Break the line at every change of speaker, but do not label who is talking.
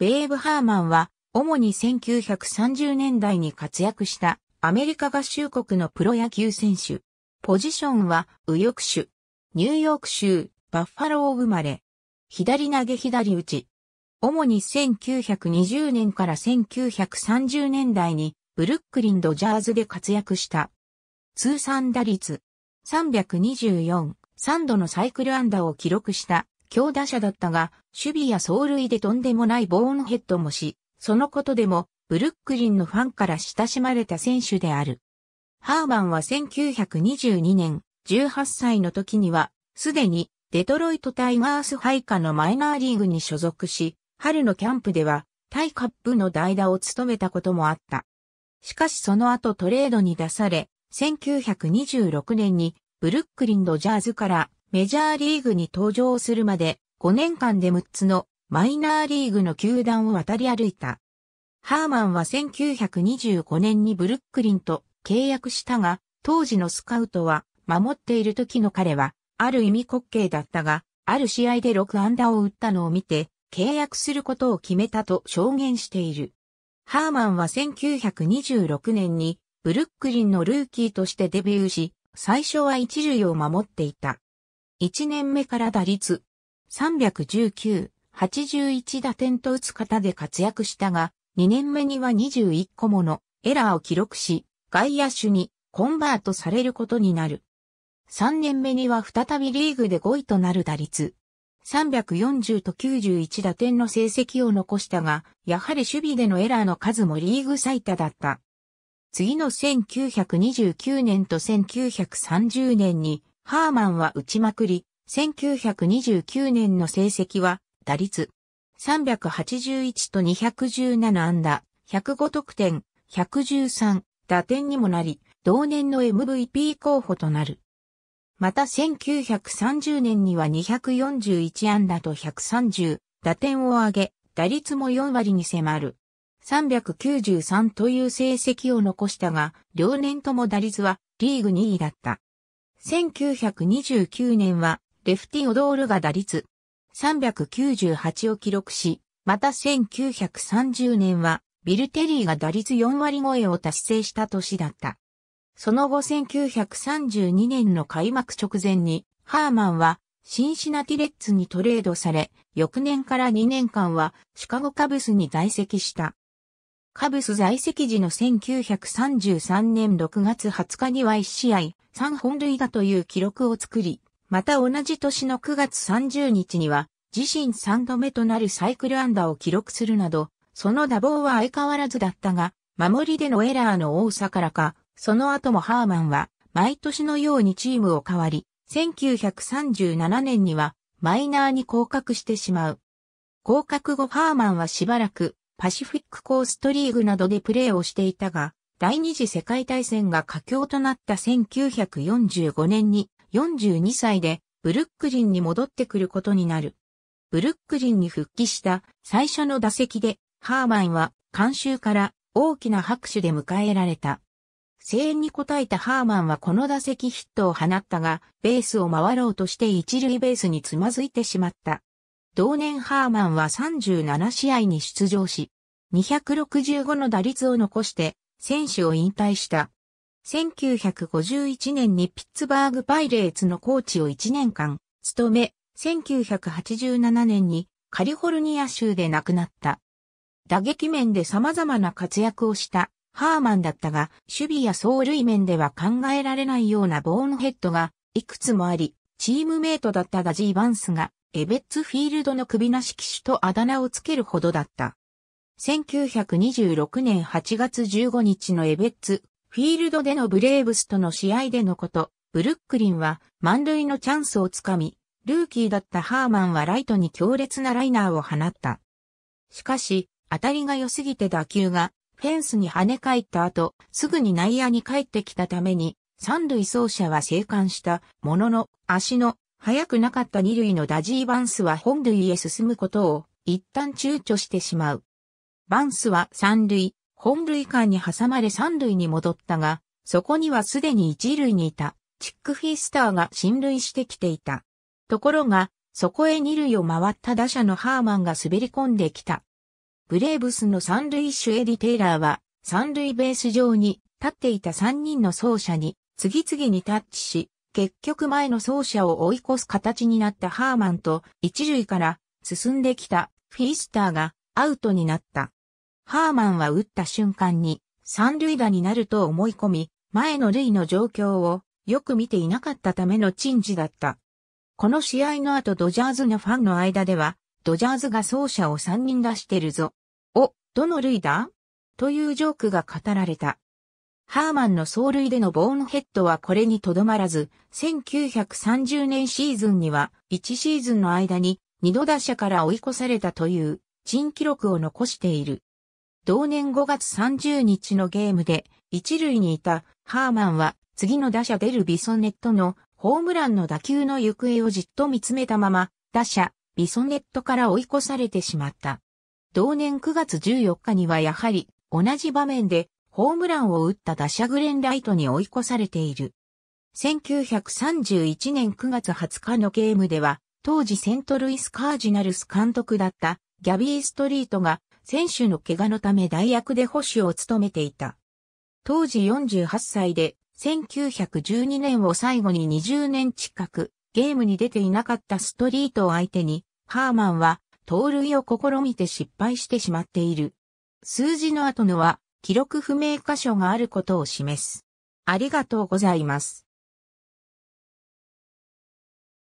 ベーブ・ハーマンは、主に1930年代に活躍したアメリカ合衆国のプロ野球選手。ポジションは右翼手。ニューヨーク州バッファロー生まれ。左投げ左打ち。主に1920年から1930年代にブルックリンドジャーズで活躍した。通算打率324、3度のサイクル安打を記録した強打者だったが、守備や走塁でとんでもないボーンヘッドもし、そのことでも、ブルックリンのファンから親しまれた選手である。ハーマンは1922年、18歳の時には、すでにデトロイトタイガース配下のマイナーリーグに所属し、春のキャンプでは、タイカップの代打を務めたこともあった。しかしその後トレードに出され、1926年にブルックリンドジャーズからメジャーリーグに登場するまで5年間で6つのマイナーリーグの球団を渡り歩いた。ハーマンは1925年にブルックリンと契約したが、当時のスカウトは、守っている時の彼は、ある意味滑稽だったが、ある試合で6安打を打ったのを見て、契約することを決めたと証言している。ハーマンは1926年に、ブルックリンのルーキーとしてデビューし、最初は一塁を守っていた。1年目から打率319、81打点と打つ方で活躍したが、2年目には21個ものエラーを記録し、外野手にコンバートされることになる。3年目には再びリーグで5位となる打率。340と91打点の成績を残したが、やはり守備でのエラーの数もリーグ最多だった。次の1929年と1930年にハーマンは打ちまくり、1929年の成績は、打率381と217安打、105得点、113打点にもなり、同年の MVP 候補となる。また1930年には241安打と130打点を上げ、打率も4割に迫る。393という成績を残したが、両年とも打率はリーグ2位だった。1929年は、レフティオドールが打率398を記録し、また1930年は、ビルテリーが打率4割超えを達成した年だった。その後1932年の開幕直前に、ハーマンは、シンシナティレッツにトレードされ、翌年から2年間は、シカゴカブスに在籍した。カブス在籍時の1933年6月20日には1試合3本塁打という記録を作り、また同じ年の9月30日には自身3度目となるサイクル安打を記録するなど、その打棒は相変わらずだったが、守りでのエラーの多さからか、その後もハーマンは毎年のようにチームを変わり、1937年にはマイナーに降格してしまう。降格後ハーマンはしばらくパシフィックコーストリーグなどでプレーをしていたが、第二次世界大戦が佳境となった1945年に42歳でブルックリンに戻ってくることになる。ブルックリンに復帰した最初の打席でハーマンは監修から大きな拍手で迎えられた。声援に応えたハーマンはこの打席ヒットを放ったが、ベースを回ろうとして一塁ベースにつまずいてしまった。同年ハーマンは37試合に出場し、265の打率を残して選手を引退した。1951年にピッツバーグパイレーツのコーチを1年間務め、1987年にカリフォルニア州で亡くなった。打撃面で様々な活躍をしたハーマンだったが、守備や走塁面では考えられないようなボーンヘッドがいくつもあり、チームメイトだったダジー・バンスがエベッツフィールドの首なし騎手とあだ名をつけるほどだった。1926年8月15日のエベッツ、フィールドでのブレーブスとの試合でのこと、ブルックリンは満塁のチャンスをつかみ、ルーキーだったハーマンはライトに強烈なライナーを放った。しかし、当たりが良すぎて打球がフェンスに跳ね返った後、すぐに内野に帰ってきたために、三塁走者は生還したものの足の早くなかった二塁のダジー・バンスは本塁へ進むことを一旦躊躇してしまう。バンスは三塁、本塁間に挟まれ三塁に戻ったが、そこにはすでに一塁にいた、チックフィースターが進塁してきていた。ところが、そこへ二塁を回った打者のハーマンが滑り込んできた。ブレーブスの三塁手エディ・テイラーは、三塁ベース上に立っていた三人の走者に、次々にタッチし、結局前の走者を追い越す形になったハーマンと一塁から進んできたフィースターがアウトになった。ハーマンは打った瞬間に三塁打になると思い込み、前の塁の状況をよく見ていなかったための陳事だった。この試合の後ドジャーズのファンの間では、ドジャーズが走者を三人出してるぞ。お、どの塁だというジョークが語られた。ハーマンの走塁でのボーンヘッドはこれにとどまらず、1930年シーズンには1シーズンの間に2度打者から追い越されたという珍記録を残している。同年5月30日のゲームで一塁にいたハーマンは次の打者出るビソネットのホームランの打球の行方をじっと見つめたまま打者ビソネットから追い越されてしまった。同年9月14日にはやはり同じ場面でホームランを打った打者グレン・ライトに追い越されている。1931年9月20日のゲームでは、当時セントルイス・カージナルス監督だったギャビー・ストリートが選手の怪我のため代役で保守を務めていた。当時48歳で1912年を最後に20年近くゲームに出ていなかったストリートを相手にハーマンは盗塁を試みて失敗してしまっている。数字の後のは記録不明箇所があることを示す。ありがとうございます。